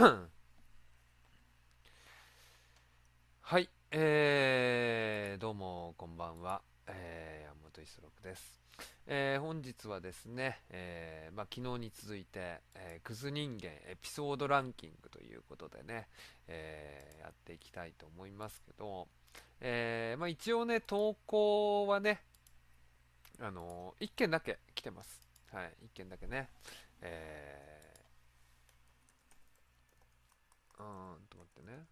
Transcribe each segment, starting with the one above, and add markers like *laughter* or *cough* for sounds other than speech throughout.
*coughs* はい、えー、どうもこんばんは、えー、山本一六です、えー、本日はですね、えーまあ、昨日に続いて、えー、クズ人間エピソードランキングということでね、えー、やっていきたいと思いますけど、えーまあ、一応ね投稿はねあのー、1件だけ来てますはい1件だけねえーうーんと待ってね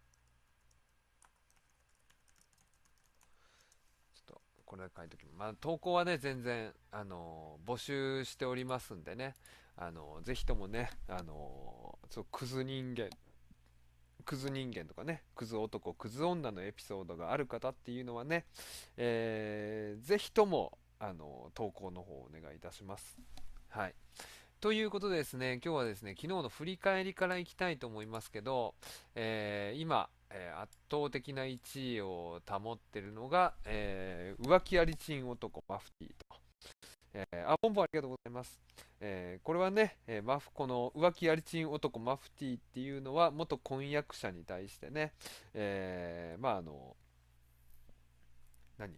ちょっとこれ書いときまあ投稿はね全然あの募集しておりますんでねあのぜひともねあのそうクズ人間クズ人間とかね、クズ男、クズ女のエピソードがある方っていうのはね、えー、ぜひとも、あの、投稿の方をお願いいたします。はい。ということでですね、今日はですね、昨日の振り返りからいきたいと思いますけど、えー、今、えー、圧倒的な1位を保ってるのが、えー、浮気ありチン男、マフティーと。えー、あ、ポンポンありがとうございます。えー、これはね、えー、マフ、この浮気ありちん男マフティーっていうのは、元婚約者に対してね、えー、まああの、何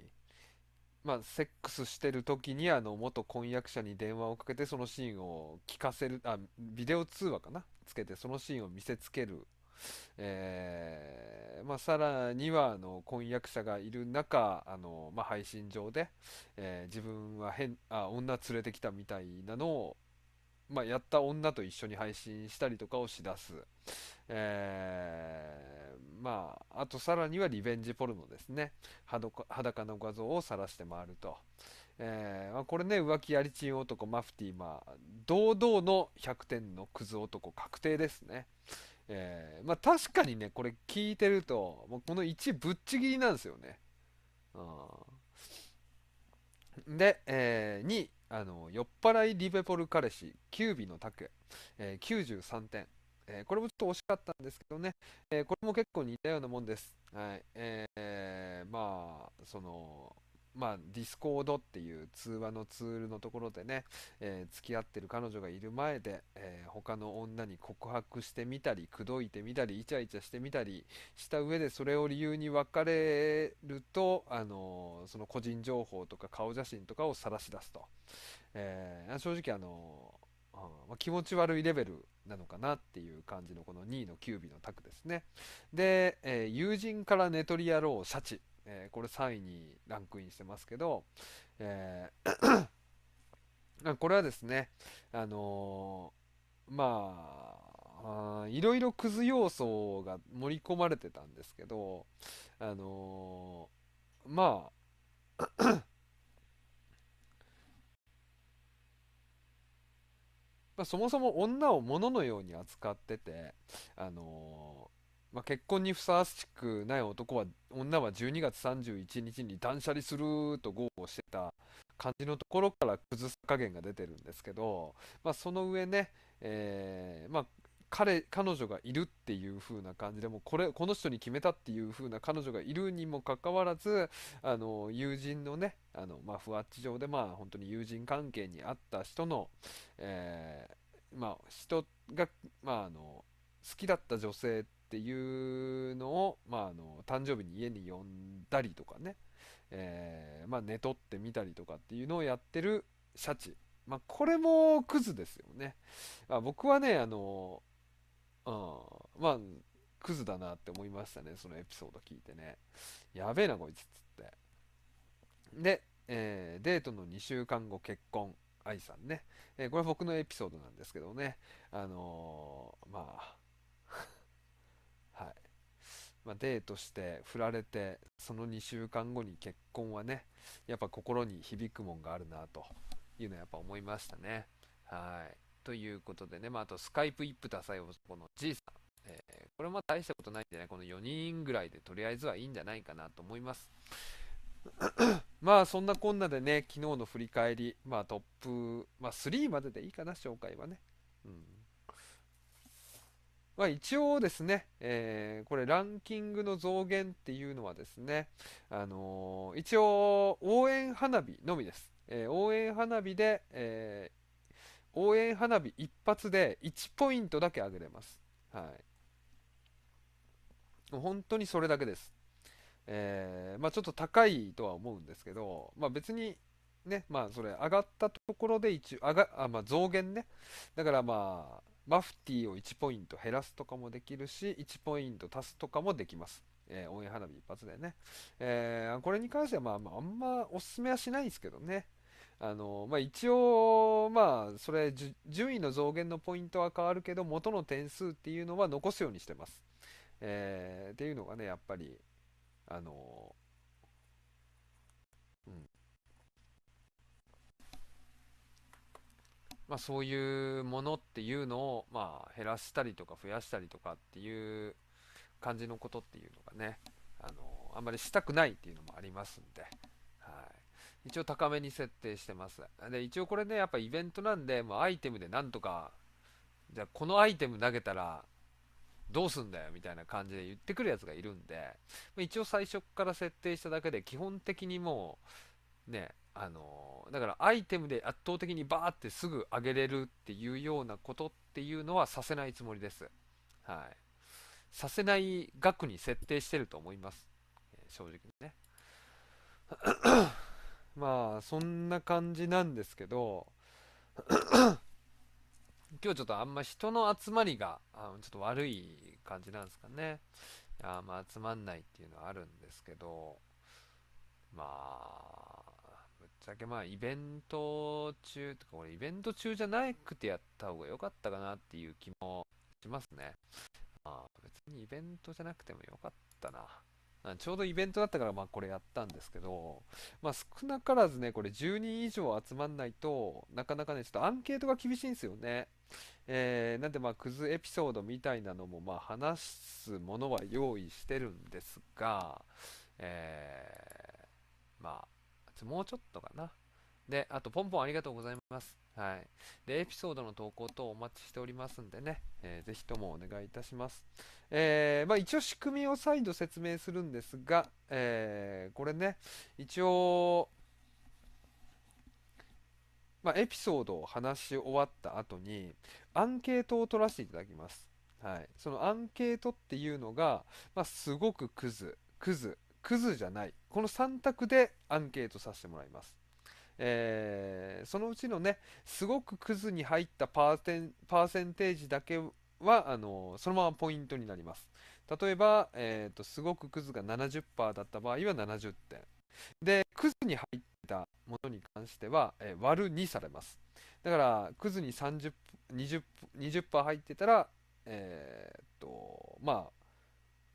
まあ、セックスしてる時にあの元婚約者に電話をかけてそのシーンを聞かせるあビデオ通話かなつけてそのシーンを見せつける、えーまあ、さらにはあの婚約者がいる中あの、まあ、配信上で、えー、自分は変あ女連れてきたみたいなのをまあ、やった女と一緒に配信したりとかをしだす。えー、まあ、あとさらにはリベンジポルノですね。裸の画像を晒して回ると。えー、まあ、これね、浮気やりちん男、マフティー、まあ、堂々の100点のクズ男確定ですね。えー、まあ、確かにね、これ聞いてると、もうこの1ぶっちぎりなんですよね。うん、で、えー、2、あの酔っ払いリベポル彼氏9尾の拓、えー、93点、えー、これもちょっと惜しかったんですけどね、えー、これも結構似たようなもんです。はいえー、まあそのまあ、ディスコードっていう通話のツールのところでね、えー、付き合ってる彼女がいる前で、えー、他の女に告白してみたり、口説いてみたり、イチャイチャしてみたりした上で、それを理由に別れると、あのー、その個人情報とか顔写真とかを晒し出すと。えー、正直あのーま気持ち悪いレベルなのかなっていう感じのこの2位の9尾のタクですね。で、え友人から寝取り野郎シャチえー、これ3位にランクインしてますけど、えー *clears throat* これはですね、あのー、まあ、いろいろクズ要素が盛り込まれてたんですけど、あのー、まあ *clears throat* まあ、そもそも女を物のように扱ってて、あのーまあ、結婚にふさわしくない男は女は12月31日に断捨離すると豪語してた感じのところから崩す加減が出てるんですけど、まあ、その上ね、えー、まあ、彼彼女がいるっていう風な感じでもこれこの人に決めたっていう風な彼女がいるにもかかわらずあの友人のねあの、まあ、ふわっち上で、まあ、本当に友人関係にあった人の、えー、まあ、人が、まあ、あの好きだった女性ってっていうのを、まあ、あの誕生日に家に呼んだりとかね、えー、まあ、寝取ってみたりとかっていうのをやってるシャチ、まあ、これもクズですよね、まあ、僕はねあの、うん、まあクズだなって思いましたねそのエピソード聞いてねやべえなこいつっつってで、えー、デートの2週間後結婚愛さんね、えー、これは僕のエピソードなんですけどねあのー、まあまあ、デートして振られてその2週間後に結婚はねやっぱ心に響くもんがあるなというのはやっぱ思いましたねはいということでね、まあ、あとスカイプ一夫多妻男のじいさん、えー、これも大したことないんでねこの4人ぐらいでとりあえずはいいんじゃないかなと思います *coughs* まあそんなこんなでね昨日の振り返りまあトップ、まあ、3まででいいかな紹介はねうんまあ、一応ですね、えー、これランキングの増減っていうのはですね、あのー、一応応援花火のみです。えー、応援花火で、え応援花火一発で1ポイントだけ上げれます。はい。もう本当にそれだけです。えまあ、ちょっと高いとは思うんですけど、まあ、別にね、まあそれ上がったところで一応、があまあ、増減ね。だからまあ、マフティーを1ポイント減らすとかもできるし、1ポイント足すとかもできます。えー、応援花火一発でね。えー、これに関しては、まあ、まあ、あんまおすすめはしないですけどね。あのまあ、一応、まあ、それ順位の増減のポイントは変わるけど元の点数っていうのは残すようにしてます。えー、っていうのがねやっぱり、あのまあ、そういうものっていうのを、まあ、減らしたりとか増やしたりとかっていう感じのことっていうのがね、あのあんまりしたくないっていうのもありますんで、はい、一応高めに設定してます。で、一応これね、やっぱイベントなんで、もうアイテムでなんとか、じゃあこのアイテム投げたら、どうすんだよみたいな感じで言ってくるやつがいるんで、一応最初から設定しただけで基本的にもうね、あのだからアイテムで圧倒的にバーってすぐ上げれるっていうようなことっていうのはさせないつもりです。はい。させない額に設定してると思います。えー、正直ね。*coughs* まあ、そんな感じなんですけど、*coughs* 今日ちょっとあんま人の集まりがあちょっと悪い感じなんですかね。あまあ集まんないっていうのはあるんですけど、まあ、だけまあイベント中とか、俺イベント中じゃなくてやった方が良かったかなっていう気もしますね。まあ別にイベントじゃなくても良かったな。ちょうどイベントだったからまあこれやったんですけど、まあ少なからずね、これ10人以上集まんないとなかなかね、ちょっとアンケートが厳しいんですよね。えー、なんでまあクズエピソードみたいなのもまあ話すものは用意してるんですが、えー、まあもうちょっとかな。で、あと、ポンポンありがとうございます。はい。で、エピソードの投稿等お待ちしておりますんでね、えー、ぜひともお願いいたします。えー、まあ一応仕組みを再度説明するんですが、えー、これね、一応、まあ、エピソードを話し終わった後に、アンケートを取らせていただきます。はい。そのアンケートっていうのが、まあ、すごくクズ、クズ、クズじゃない。この3択でアンケートさせてもらいます。えー、そのうちのね、すごくクズに入ったパーセンパーセンテージだけは、あの、そのままポイントになります。例えば、えー、と、すごくクズが70%だった場合は70点。で、クズに入ったものに関しては、えー、割る2されます。だから、クズに 20%, 20入ってたら、えー、っと、まあ、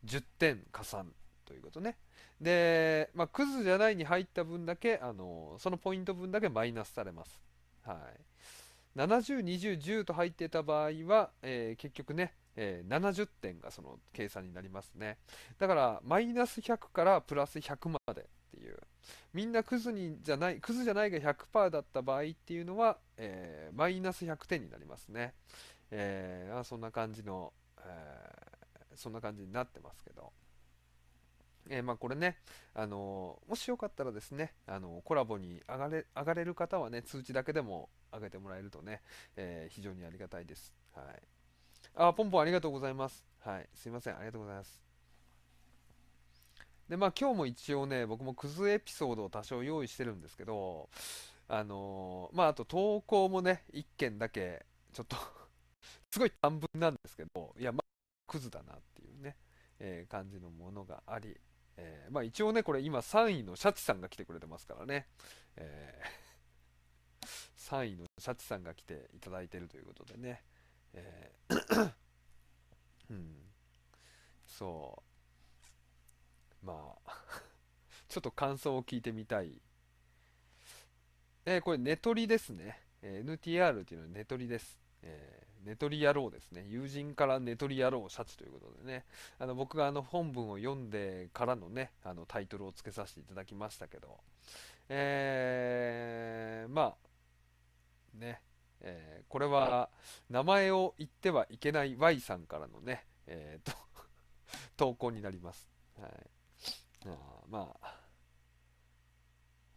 10点加算ということね。で、まあ、クズじゃないに入った分だけ、あの、そのポイント分だけマイナスされます。はい。70、20、10と入ってた場合は、えー、結局ね、えー、70点がその計算になりますね。だから、マイナス100からプラス100までっていう。みんなクズにじゃない、クズじゃないが100%だった場合っていうのは、えー、マイナス100点になりますね。えー、あそんな感じの、えー、そんな感じになってますけど。えー、まあ、これね、あのもしよかったらですね、あのコラボに上がれ上がれる方はね、通知だけでも上げてもらえるとね、えー、非常にありがたいです。はい。あ、ポンポンありがとうございます。はい。すいません、ありがとうございます。で、まあ今日も一応ね、僕もクズエピソードを多少用意してるんですけど、あのまああと投稿もね、1件だけ、ちょっと *laughs* すごい短文なんですけど、いや、まあ、クズだなっていうね、えー、感じのものがあり、えー、まあ一応ね、これ今3位のシャチさんが来てくれてますからね。えー、3 *laughs* 位のシャチさんが来ていただいてるということでね。えー *coughs* うん。そう。まあ *laughs* ちょっと感想を聞いてみたい。えー、これ、ネトリですね。えー、NTR っていうのはネトリです。え寝取り野郎ですね。友人から寝取り野郎シャチということでね、あの僕があの本文を読んでからのね、あのタイトルをつけさせていただきましたけど、えー、まあ、ね、えー、これは名前を言ってはいけない Y さんからのね、えーと、*laughs* 投稿になります。はい。あまあ、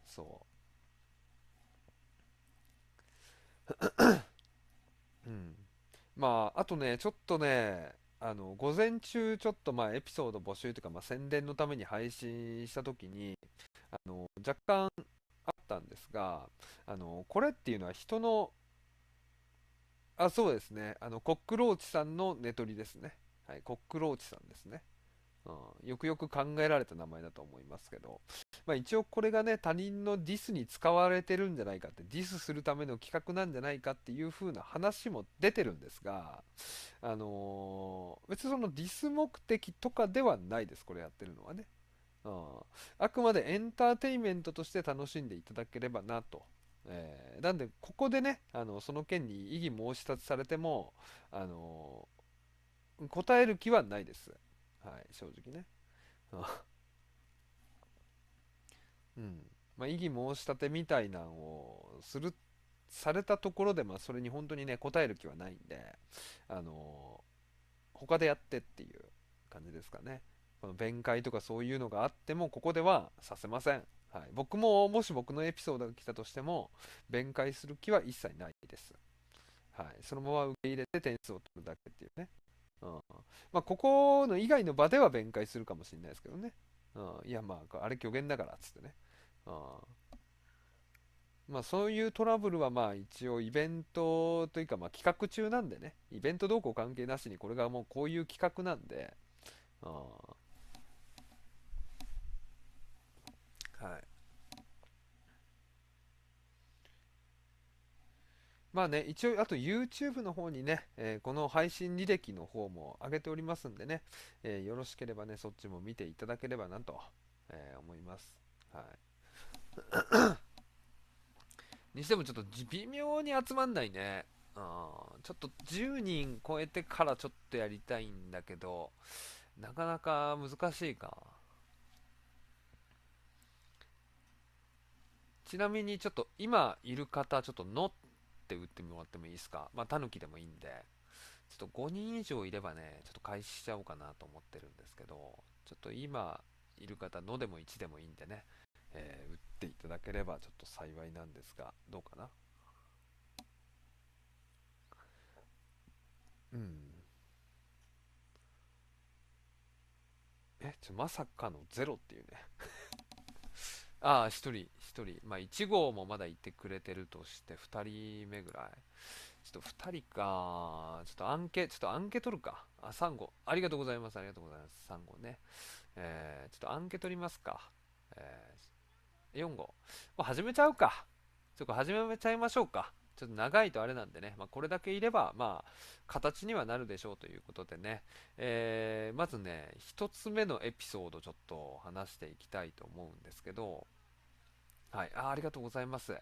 そう。うん、まあ、あとね、ちょっとね、あの、午前中、ちょっとまあ、エピソード募集というか、まあ、宣伝のために配信したときに、あの、若干あったんですが、あの、これっていうのは人の、あ、そうですね、あの、コックローチさんの寝取りですね。はい、コックローチさんですね。うん、よくよく考えられた名前だと思いますけど、まあ、一応これがね他人のディスに使われてるんじゃないかってディスするための企画なんじゃないかっていう風な話も出てるんですが、あのー、別にそのディス目的とかではないですこれやってるのはね、うん、あくまでエンターテインメントとして楽しんでいただければなと。えー、なんでここでねあのその件に異議申し立てされても、あのー、答える気はないです、はい、正直ね。うんまあ、異議申し立てみたいなんをするされたところで、まあ、それに本当にね答える気はないんで、あの他でやってっていう感じですかね。この弁解とかそういうのがあってもここではさせません。はい、僕ももし僕のエピソードが来たとしても弁解する気は一切ないです。はい、そのまま受け入れて点数を取るだけっていうね。うんまあ、ここの以外の場では弁解するかもしれないですけどね。うん、いやまああれ虚言だからっつってね。あまあそういうトラブルはまあ一応イベントというかまあ企画中なんでね、イベント動向関係なしにこれがもうこういう企画なんで、あはい。まあね、一応、あと YouTube の方にね、えーこの配信履歴の方も上げておりますんでね、えーよろしければね、そっちも見ていただければなと、えー思います。はい。*clears throat* にしてもちょっと微妙に集まんないね。うん、ちょっと10人超えてからちょっとやりたいんだけど、なかなか難しいか。ちなみにちょっと今いる方、ちょっとのって打ってもらってもいいですかまあ、タヌキでもいいんで。ちょっと5人以上いればね、ちょっと開始しちゃおうかなと思ってるんですけど、ちょっと今いる方、のでも1でもいいんでね、えー、打っっていただければちょっと幸いなんですが、どうかなうん。え、ちょ、まさかのゼロっていうね *laughs* ああ、1人、1人。まあ、1号もまだいてくれてるとして、2人目ぐらい。ちょっと2人か。ちょっとアンケ、ちょっとアンケ取るか。あ、3号。ありがとうございます。ありがとうございます。3号ね。えー、ちょっとアンケ取りますか。えー、4号。もう始めちゃうか。ちょっと始めちゃいましょうか。ちょっと長いとあれなんでね、まあ、これだけいれば、まあ、形にはなるでしょうということでね、えー、まずね、1つ目のエピソードちょっと話していきたいと思うんですけど、はい、あありがとうございます。じゃ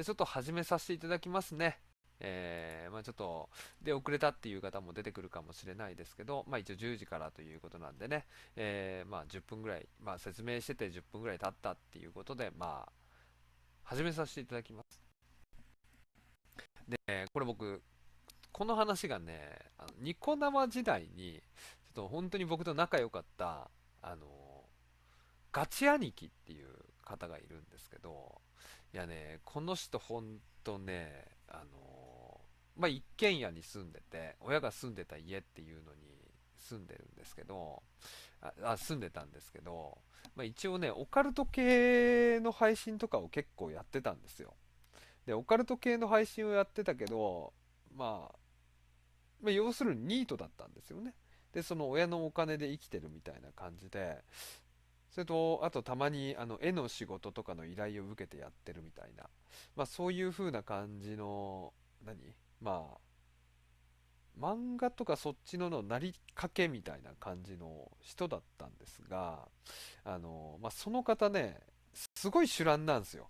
あちょっと始めさせていただきますね。えー、まあ、ちょっと、で、遅れたっていう方も出てくるかもしれないですけど、まあ、一応10時からということなんでね、えー、まあ、10分ぐらい、まあ、説明してて10分ぐらい経ったっていうことで、まあ、始めさせていただきます。で、これ僕、この話がね、あのニコ生時代に、ちょっと本当に僕と仲良かった、あの、ガチ兄貴っていう方がいるんですけど、いやね、この人本当ね、あの、まあ、一軒家に住んでて、親が住んでた家っていうのに住んでるんですけど、ああ住んでたんですけど、まあ、一応ね、オカルト系の配信とかを結構やってたんですよ。で、オカルト系の配信をやってたけど、まあ、まあ、要するにニートだったんですよね。で、その親のお金で生きてるみたいな感じで、それと、あとたまにあの絵の仕事とかの依頼を受けてやってるみたいな、まあそういう風な感じの、何まあ漫画とかそっちののなりかけみたいな感じの人だったんですがあの、まあ、その方ねすごい手乱なんですよ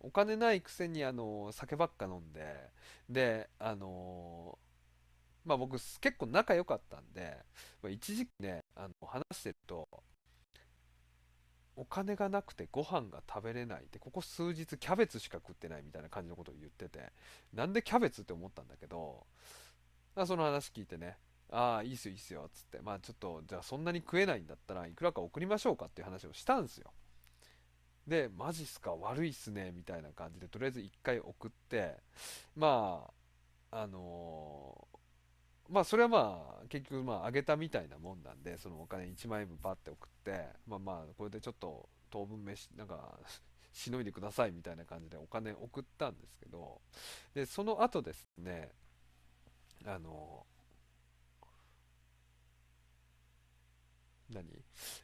お金ないくせにあの酒ばっか飲んでであのまあ僕結構仲良かったんで、まあ、一時期ねあの話してるとお金がなくてご飯が食べれないってここ数日キャベツしか食ってないみたいな感じのことを言っててなんでキャベツって思ったんだけどだその話聞いてねああいいっすよいいっすよっつってまあちょっとじゃあそんなに食えないんだったらいくらか送りましょうかっていう話をしたんですよでマジっすか悪いっすねみたいな感じでとりあえず1回送ってまああのまあそれはまあ結局まあ上げたみたいなもんなんでそのお金1万円分パッて送ってまあまあこれでちょっと当分飯なんか *laughs* しのいでくださいみたいな感じでお金送ったんですけどでその後ですねあの何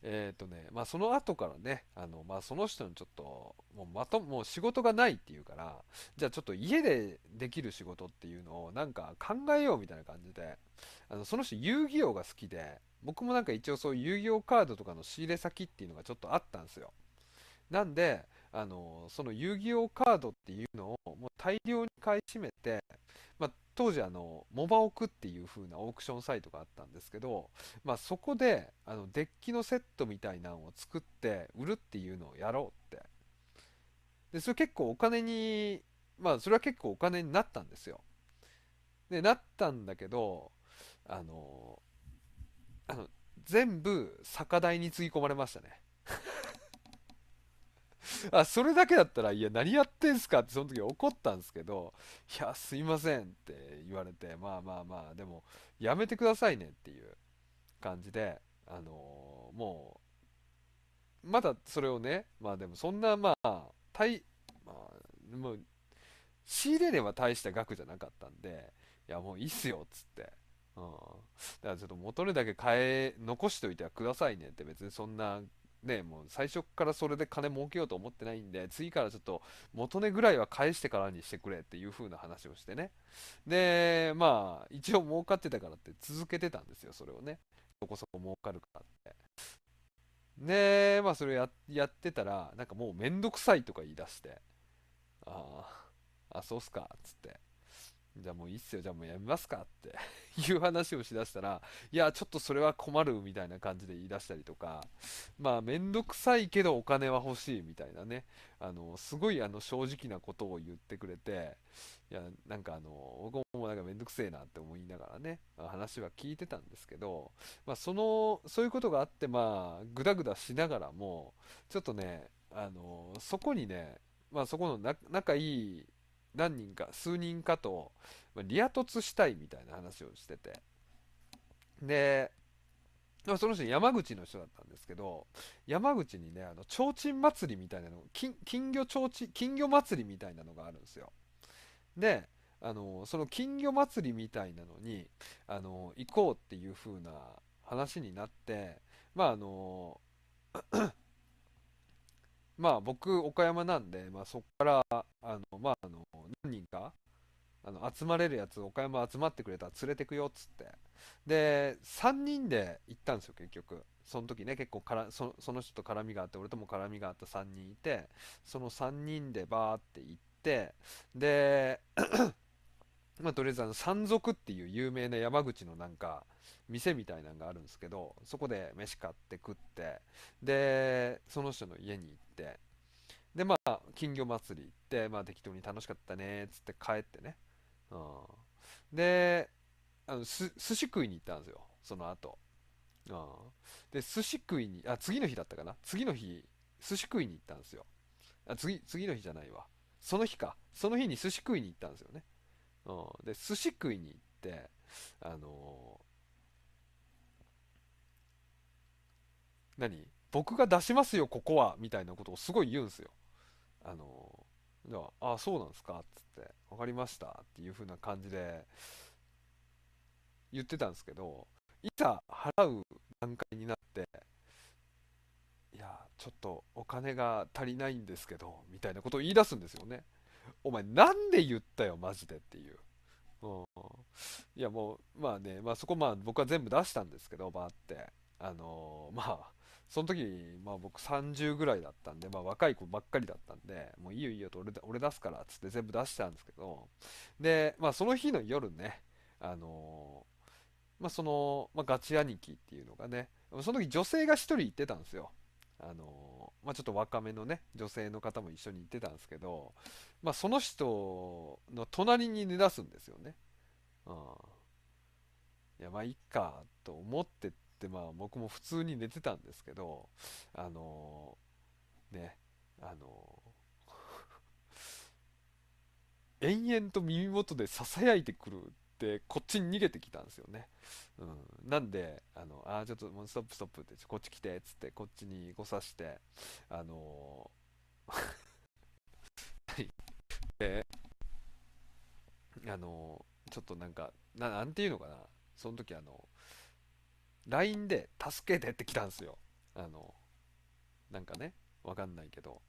えっ、ー、とね、まあその後からね、あの、まあその人のちょっと、もうまと、もう仕事がないっていうから、じゃあちょっと家でできる仕事っていうのをなんか考えようみたいな感じで、あの、その人遊戯王が好きで、僕もなんか一応そういう遊戯王カードとかの仕入れ先っていうのがちょっとあったんですよ。なんで、あのその遊戯王カードっていうのをもう大量に買い占めて、まあ、当時あのモバオクっていう風なオークションサイトがあったんですけど、まあ、そこであのデッキのセットみたいなのを作って売るっていうのをやろうってでそれ結構お金にまあそれは結構お金になったんですよでなったんだけどあのあの全部酒代につぎ込まれましたねあ、それだけだったら、いや、何やってんすかってその時怒ったんですけど、いや、すいませんって言われて、まあまあまあ、でも、やめてくださいねっていう感じで、あのー、もう、まだそれをね、まあでもそんな、まあ、いまあ、も仕入れ値は大した額じゃなかったんで、いや、もういいっすよ、っつって。うん。だからちょっと元値だけ変え、残しておいてはくださいねって別にそんなね、もう最初からそれで金儲けようと思ってないんで、次からちょっと元値ぐらいは返してからにしてくれっていう風な話をしてね。で、まあ、一応儲かってたからって続けてたんですよ、それをね。そこそこ儲かるからって。で、まあ、それややってたら、なんかもうめんどくさいとか言い出して、ああ、そうっすか、つって。じゃあもういいっすよ、じゃあもうやめますかって *laughs* いう話をしだしたら、いや、ちょっとそれは困るみたいな感じで言い出したりとか、まあ、めんどくさいけどお金は欲しいみたいなね、あの、すごいあの正直なことを言ってくれて、いや、なんかあの、僕もなんかめんどくせえなって思いながらね、話は聞いてたんですけど、まあ、その、そういうことがあって、まあ、ぐだぐだしながらも、ちょっとね、あの、そこにね、まあ、そこの仲いい何人か、数人かと、リア突したいみたいな話をしてて。で、その人山口の人だったんですけど、山口にね、あの、提灯祭りみたいなの、金、金魚提灯、金魚祭りみたいなのがあるんですよ。で、あの、その金魚祭りみたいなのに、あの、行こうっていう風な話になって、まああの、まあ僕、岡山なんで、まあそこから、あの、まああの、何人か、あの、集まれるやつ、岡山集まってくれたら連れてくよ、っつって。で、3人で行ったんですよ、結局。その時ね、結構からそ、その人と絡みがあって、俺とも絡みがあった3人いて、その3人でバーって行って、で、*clears throat* まあ、とりあえずあの山賊っていう有名な山口のなんか店みたいなのがあるんですけどそこで飯買って食ってでその人の家に行っってでまあ金魚祭り行ってまあ適当に楽しかったねっつって帰ってね、うん、であのす寿司食いに行ったんですよその後、うん、で寿司食いにあ次の日だったかな次の日寿司食いに行ったんですよあ次次の日じゃないわその日かその日に寿司食いに行ったんですよね、うん、で寿司食いに行ってあのー、何僕が出しますよ、ここは、みたいなことをすごい言うんですよ。あの、ではあ、そうなんですかっつって、分かりましたっていう風な感じで言ってたんですけど、いざ払う段階になって、いや、ちょっとお金が足りないんですけど、みたいなことを言い出すんですよね。お前、なんで言ったよ、マジでっていう。うん、いや、もう、まあね、まあ、そこ、まあ、僕は全部出したんですけど、バーって。あのー、まあ、その時に、まあ僕30ぐらいだったんで、まあ若い子ばっかりだったんで、もういいよいいよと俺俺出すからっつって全部出したんですけど、で、まあその日の夜ね、あのー、まあその、まあ、ガチ兄貴っていうのがね、その時女性が1人行ってたんですよ。あのー、まあ、ちょっと若めのね、女性の方も一緒に行ってたんですけど、まあその人の隣に寝だすんですよね。うん。いや、まあいいかと思ってて、ってまあ僕も普通に寝てたんですけどあのー、ねあのー、*laughs* 延々と耳元で囁いてくるっこっちに逃げてきたんですよね。うん、なんで、あのあちょっともうストップストップって、こっち来てっつって、こっちに誤差して、あのー、*laughs* はい。で、あのー、ちょっとなんかな、なんていうのかな、その時あの、LINE で「助けて」って来たんですよあのなんかねわかんないけど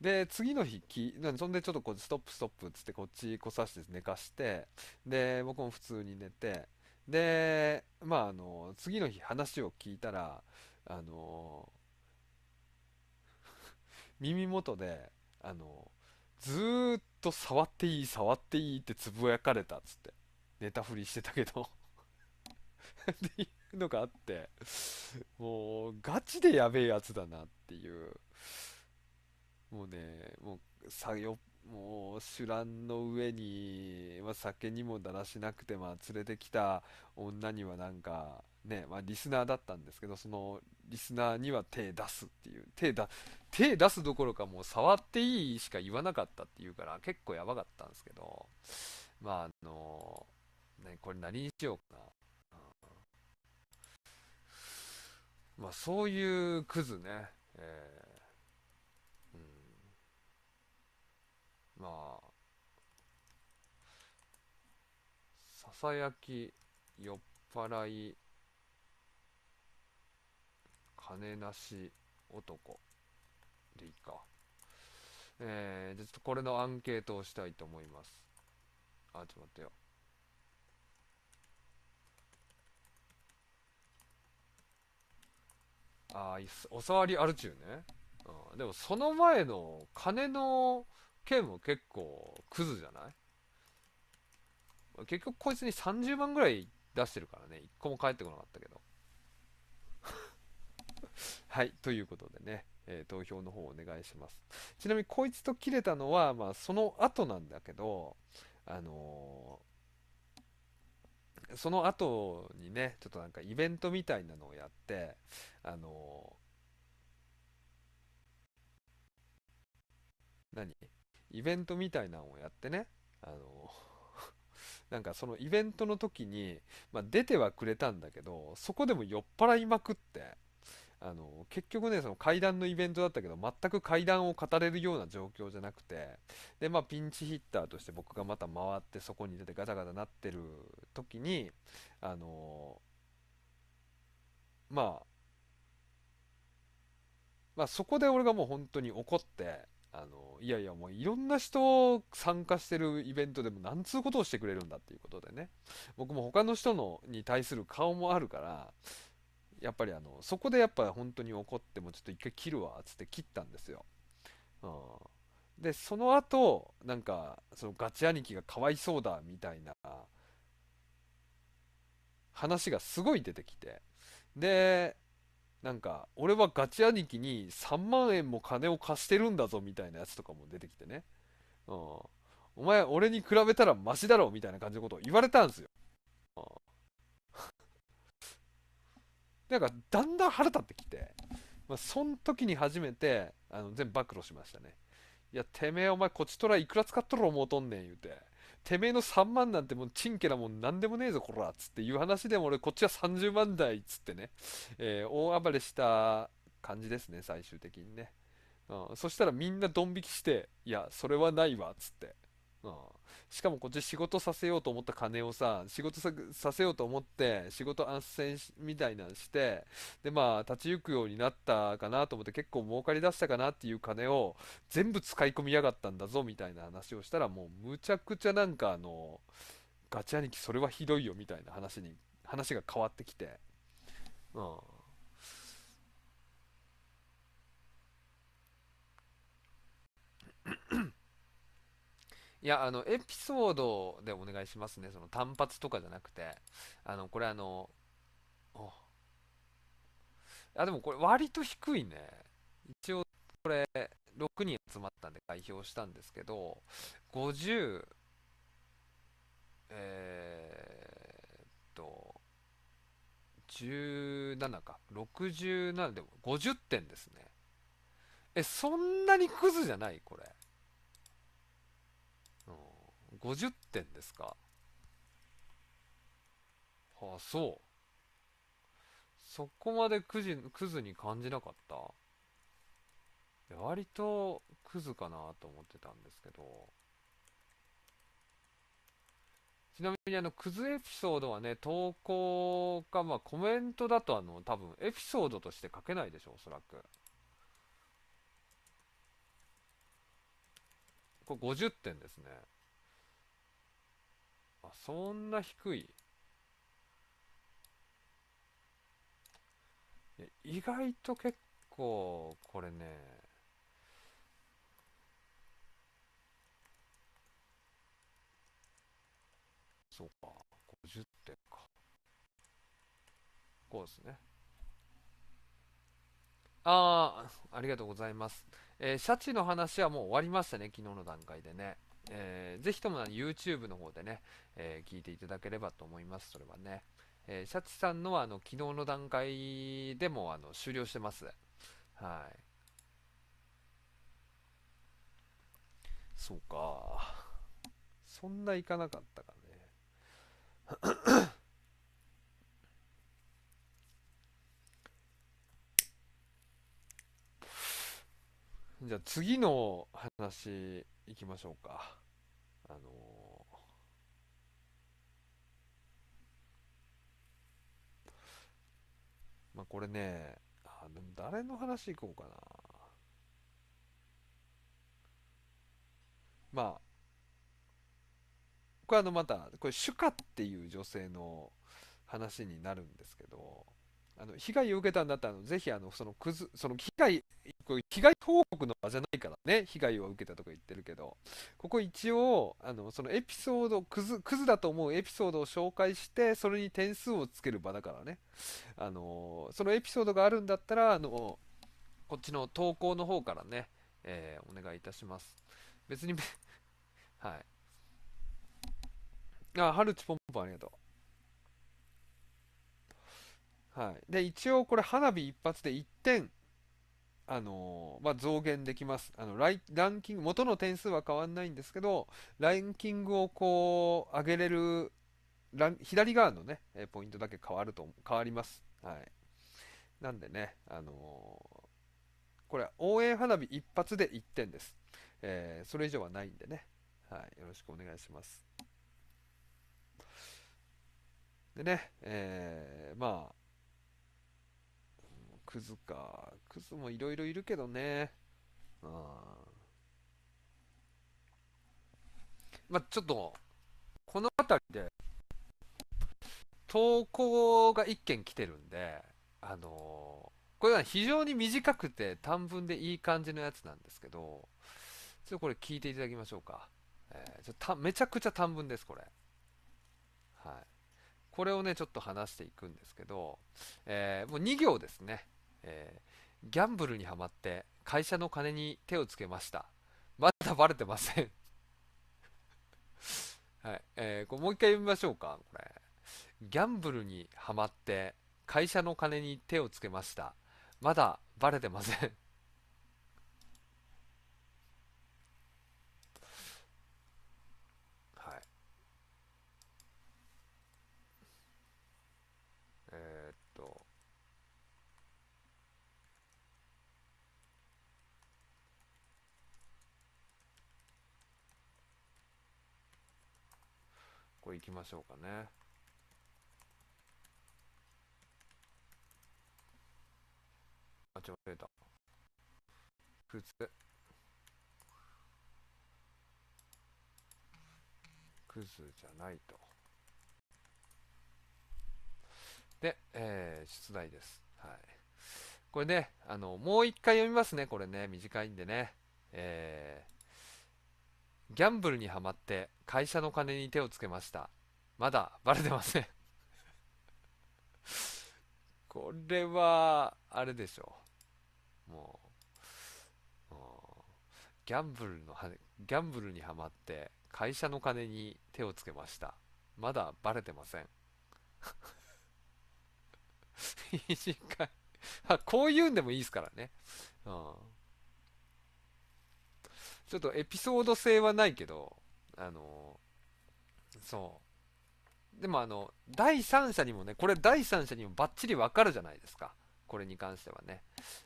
で次の日きそんでちょっとこうストップストップっつってこっち来させて寝かしてで僕も普通に寝てでまああの次の日話を聞いたらあの *laughs* 耳元であのずーっと触っていい触っていいってつぶやかれたっつって寝たふりしてたけど *laughs* っていうのがあって、もうガチでやべえやつだなっていう。もうね、もう作業、もう酒乱の上に、まあ、酒にもだらしなくて、まあ、連れてきた女にはなんか、ね、まあ、リスナーだったんですけど、そのリスナーには手出すっていう、手だ、手出すどころかもう触っていいしか言わなかったっていうから、結構やばかったんですけど、まあ、あの、ね、これ何にしようかな。まあそういうクズね、えーまあささやき酔っ払い金なし男でいいかえー、じゃちょっとこれのアンケートをしたいと思いますあちょっと待ってよああ、おさわりあるちゅうね。うん。でも、その前の金の件も結構クズじゃない結局こいつに30万ぐらい出してるからね。1個も返ってこなかったけど。*laughs* はい。ということでね、えー、投票の方お願いします。ちなみに、こいつと切れたのは、まあ、その後なんだけど、あのーその後にねちょっとなんかイベントみたいなのをやってあの何イベントみたいなのをやってねあの *laughs* なんかそのイベントの時に、まあ、出てはくれたんだけどそこでも酔っ払いまくってあの結局ねその階段のイベントだったけど全く階段を語れるような状況じゃなくてで、まあ、ピンチヒッターとして僕がまた回ってそこに出てガタガタなってる時にあのまあまあ、そこで俺がもう本当に怒ってあのいやいやもういろんな人参加してるイベントでも何つうことをしてくれるんだっていうことでね僕も他の人のに対する顔もあるからやっぱりあのそこでやっぱ本当に怒ってもちょっと一回切るわっつって切ったんですよ、うん、でその後なんかそのガチ兄貴がかわいそうだみたいな話がすごい出てきてでなんか俺はガチ兄貴に3万円も金を貸してるんだぞみたいなやつとかも出てきてね、うん、お前俺に比べたらマシだろみたいな感じのことを言われたんですよ、うんだかだんだん腹立ってきて、まあ、その時に初めてあの全部暴露しましたねいやてめえお前こっちとらいくら使っとる思うとんねん言うててめえの3万なんてもうちんけなもん何でもねえぞこらっつっていう話でも俺こっちは30万台っつってね、えー、大暴れした感じですね最終的にね、うん、そしたらみんなドン引きしていやそれはないわっつってしかもこっち仕事させようと思った金をさ、仕事させようと思って、仕事斡旋みたいなんして、で、まあ、立ち行くようになったかなと思って、結構儲かりだしたかなっていう金を、全部使い込みやがったんだぞ、みたいな話をしたら、もう、むちゃくちゃなんかあの、ガチ兄貴それはひどいよ、みたいな話に、話が変わってきて、うん。いや、あの、エピソードでお願いしますね。その単発とかじゃなくて。あの、これあの、あ、でもこれ割と低いね。一応、これ、6人集まったんで開票したんですけど、50、えー、っと、17か。67でも50点ですね。え、そんなにクズじゃないこれ。50点ですかああ、そう。そこまでくじクズに感じなかった割とクズかなと思ってたんですけど。ちなみにあの、クズエピソードはね、投稿か、まあコメントだとあの、多分エピソードとして書けないでしょ、おそらく。これ50点ですね。あ、そんな低い。意外と結構、これね、そうか、50点か。こうですね。ああ、ありがとうございます。えー、シャチの話はもう終わりましたね、昨日の段階でね。えー、ぜひとも YouTube の方でね、えー、聞いていただければと思います、それはね。えー、シャチさんのはあの昨日の段階でもあの終了してます。はい。そうか。そんないかなかったかね。じゃあ次の話いきましょうか。あのー、まあこれね、あでも誰の話いこうかな。まあ、これあのまた、これ、主ュっていう女性の話になるんですけど、あの被害を受けたんだったら、ぜひあのそのクズ、その被害、被害報告の場じゃないからね、被害を受けたとか言ってるけど、ここ一応、あのそのエピソードクズ、クズだと思うエピソードを紹介して、それに点数をつける場だからね、あのそのエピソードがあるんだったら、あのこっちの投稿の方からね、えー、お願いいたします。別に *laughs* はい。あ、ハルチポンポンありがとう。はい、で一応これ花火一発で1点、あのー、まあ、増減できますあのライランキング元の点数は変わんないんですけどランキングをこう上げれるラン左側のねポイントだけ変わると変わります、はい、なんでね、あのー、これ応援花火一発で1点です、えー、それ以上はないんでね、はい、よろしくお願いしますでね、えー、まあクズか。クズもいろいろいるけどね。うん。まあ、ちょっと、この辺りで、投稿が1件来てるんで、あのー、これは非常に短くて短文でいい感じのやつなんですけど、ちょっとこれ聞いていただきましょうか。えー、ちょためちゃくちゃ短文です、これ。はい。これをね、ちょっと話していくんですけど、えー、もう2行ですね。えー、ギャンブルにはまって会社の金に手をつけました。まだバレてません *laughs* はい。えー、これもう一回読みましょうか、これ。ギャンブルにはまって会社の金に手をつけました。まだバレてませんこれ行きましょうかね。あ、ちょ、間違た。普通。クズじゃないと。で、えー、出題です。はい。これね、あの、もう一回読みますね、これね、短いんでね。えー、ギャンブルにはまって会社の金に手をつけました。まだバレてません *laughs* これは、あれでしょう。もう、ギャンブルの、ギャンブルにはまって、会社の金に手をつけました。まだバレてません *laughs* 短いあ、こういうんでもいいですからね。うん。ちょっとエピソード性はないけど、あのそうでもあの第三者にもねこれ第三者にもバッチリわかるじゃないですかこれに関してはね、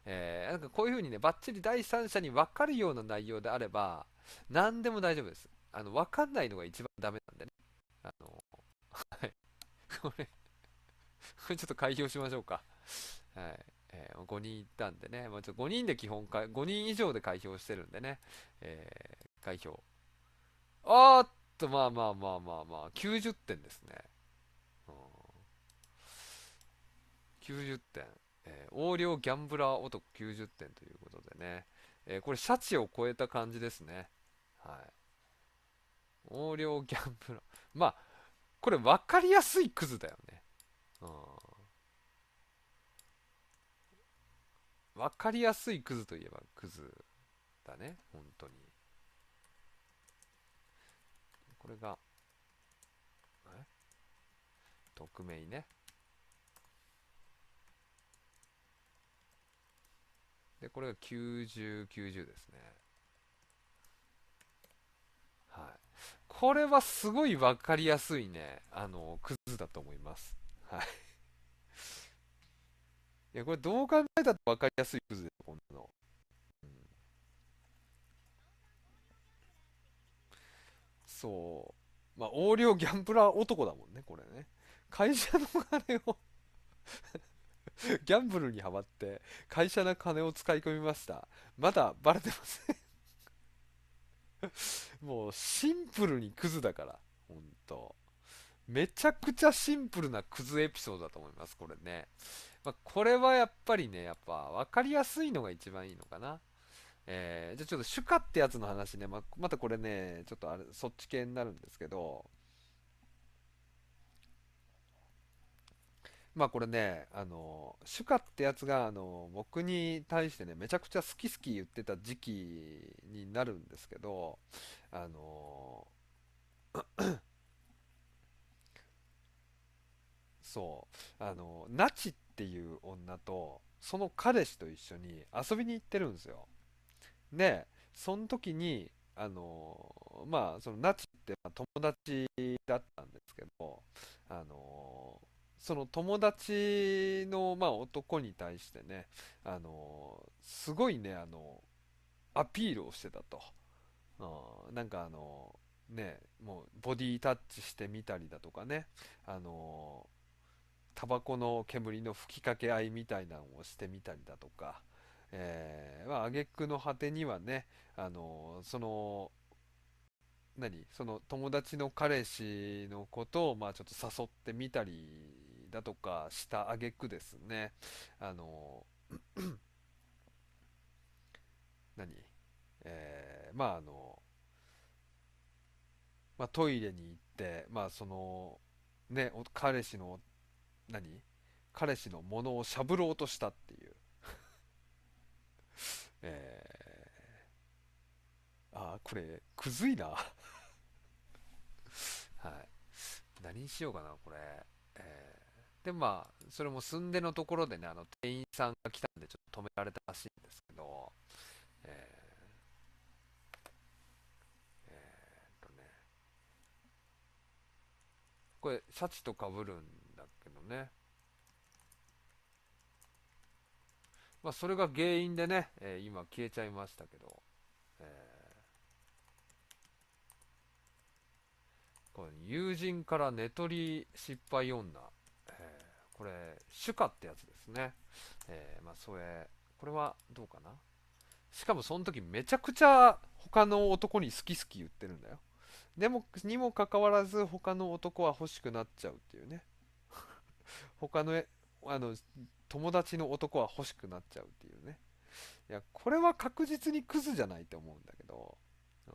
えー、なんかこういうふうにねバッチリ第三者に分かるような内容であれば何でも大丈夫ですあの分かんないのが一番ダメなんでねあのはいこれこれちょっと開票しましょうかはいえー、5人いったんでね、まあ、ちょっと5人で基本5人以上で開票してるんでね、えー、開票ーっと、まあまあまあまあまあ、90点ですね。うん、90点、えー、横領ギャンブラー男90点ということでね。えー、これ、シャチを超えた感じですね。はい。横領ギャンブラー。まあ、これわかりやすいクズだよね。うん。かりやすいクズといえばクズだね、本当に。これが、え匿名ね。で、これが90、90ですね。はい。これはすごいわかりやすいね、あの、クズだと思います。はい。いや、これどう考えたってわかりやすいクズです、こんなの。そう。まあ、横領ギャンブラー男だもんね、これね。会社の金を *laughs* ギャンブルにはまって、会社の金を使い込みました。まだバレてません *laughs* もう、シンプルにクズだから。ほんと。めちゃくちゃシンプルなクズエピソードだと思います、これね。まあ、これはやっぱりね、やっぱ分かりやすいのが一番いいのかな。えー、じゃあちょっと主家ってやつの話ね、ままたこれね、ちょっとあれ、そっち系になるんですけど、まあこれね、あの、主家ってやつが、あの、僕に対してね、めちゃくちゃ好き好き言ってた時期になるんですけど、あの、*coughs* そう、あの、ナチっていう女と、その彼氏と一緒に遊びに行ってるんですよ。で、その時に、あのまあ、そのナチって友達だったんですけど、あのその友達の、まあ、男に対してね、あのすごいね、あのアピールをしてたと。うん、なんかあのね、もうボディタッチしてみたりだとかね、あのタバコの煙の吹きかけ合いみたいなのをしてみたりだとか、えまあ挙句の果てにはねあのその何その友達の彼氏のことをまあちょっと誘ってみたりだとかした挙句ですねあの *clears throat* 何えー、まああの、まあ、トイレに行ってまあそのね彼氏の何彼氏のものをしゃぶろうとしたっていうえー、あ、これ、くずいな。*laughs* はい。何にしようかな、これ。えー、で、まあ、それもすんでのところでね、あの、店員さんが来たんで、ちょっと止められたらしいんですけど、えー、えとね、これ、シャチとかぶるんだけどね。まあ、それが原因でね、えー、今消えちゃいましたけど、えー、これ友人から寝取り失敗女、えー、これ、主家ってやつですね。えー、まあ、それ、これはどうかな。しかもその時めちゃくちゃ他の男に好き好き言ってるんだよ。でも、にもかかわらず他の男は欲しくなっちゃうっていうね。*laughs* 他のあの友達の男は欲しくなっちゃうっていうねいやこれは確実にクズじゃないと思うんだけど、うん、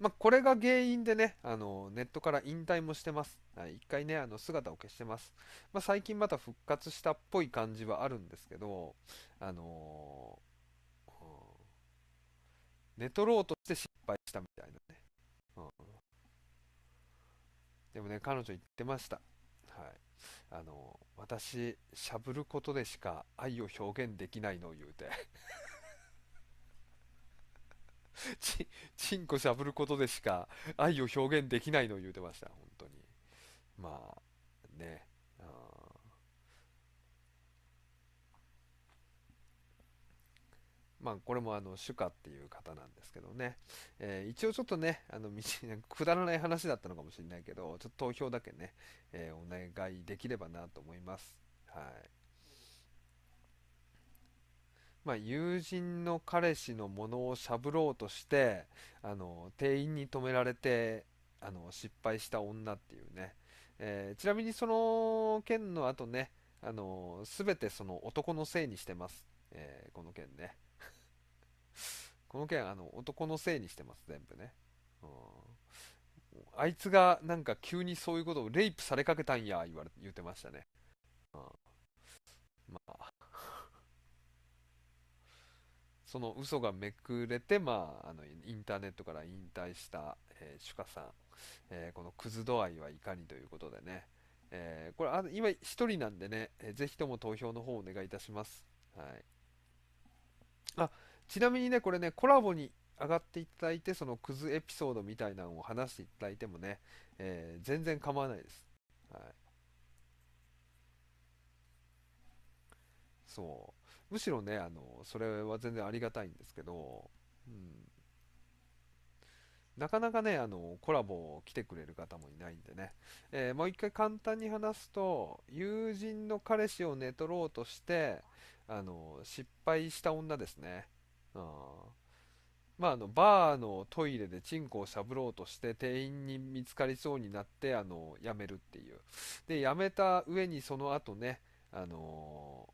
まあ、これが原因でねあのネットから引退もしてます一、はい、回ねあの姿を消してます、まあ、最近また復活したっぽい感じはあるんですけどあのー、うん、寝取ろうとして失敗したみたいなね、うん、でもね彼女言ってましたはいあの私しゃぶることでしか愛を表現できないの言うて *laughs* ちちんこしゃぶることでしか愛を表現できないの言うてました本当にまあねまあ、これもあの、主家っていう方なんですけどね、えー、一応ちょっとね、あの、道、*laughs* くだらない話だったのかもしれないけど、ちょっと投票だけね、えー、お願いできればなと思います。はい。まあ、友人の彼氏のものをしゃぶろうとして、あの、店員に止められて、あの、失敗した女っていうね、えー、ちなみにその件の後ね、あの、すべてその男のせいにしてます。えー、この件ね。この件、あの、男のせいにしてます、全部ね。うん。あいつが、なんか急にそういうことを、レイプされかけたんや、言われ、言うてましたね。うん。まあ。*laughs* その嘘がめくれて、まあ、あのインターネットから引退した、えー、シュカさん、えー、このクズ度合いはいかにということでね、えー、これあ今1人なんでね、えー、ぜひとも投票の方をお願いいたします。はい、あちなみにね、これね、コラボに上がっていただいて、そのクズエピソードみたいなのを話していただいてもね、えー、全然構わないです。はい。そう。むしろね、あの、それは全然ありがたいんですけど、うん。なかなかね、あの、コラボ来てくれる方もいないんでね。えー、もう一回簡単に話すと、友人の彼氏を寝取ろうとして、あの、失敗した女ですね。まあ、あのバーのトイレでチンコをしゃぶろうとして店員に見つかりそうになってあの辞めるっていうで辞めた上にその後ねあの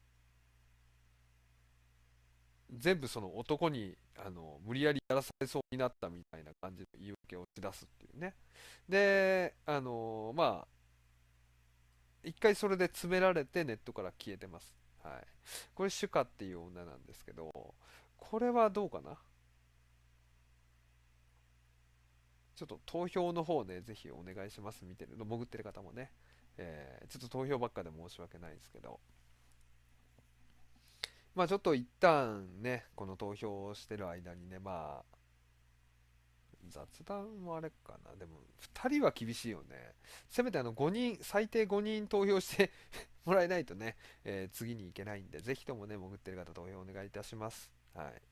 ー、全部その男にあの無理やりやらされそうになったみたいな感じの言い訳をし出すっていうねであのー、まあ一回それで詰められてネットから消えてますはいこれシュカっていう女なんですけどこれはどうかなちょっと投票の方ね、ぜひお願いします、見てる、潜ってる方もね、えー、ちょっと投票ばっかで申し訳ないですけど、まあちょっと一旦ね、この投票をしてる間にね、まあ、雑談もあれかな、でも2人は厳しいよね、せめてあの5人、最低5人投票して *laughs* もらえないとね、えー、次に行けないんで、ぜひともね、潜ってる方、投票お願いいたします。はい。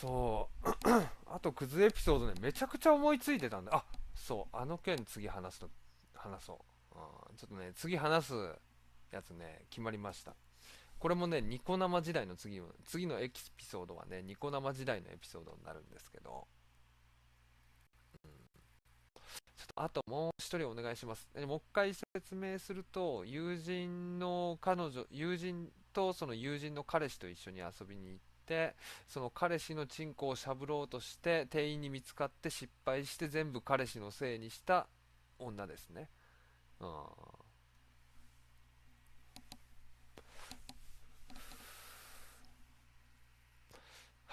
そう。*coughs* あと、クズエピソードね、めちゃくちゃ思いついてたんで、あそう、あの件次話すと、話そう。うん、ちょっとね、次話すやつね、決まりました。これもね、ニコ生時代の次、次のエピソードはね、ニコ生時代のエピソードになるんですけど、あともう一人お願いします。もう一回説明すると、友人の彼女、友人とその友人の彼氏と一緒に遊びに行って、その彼氏のチンコをしゃぶろうとして、店員に見つかって失敗して全部彼氏のせいにした女ですね。うん。は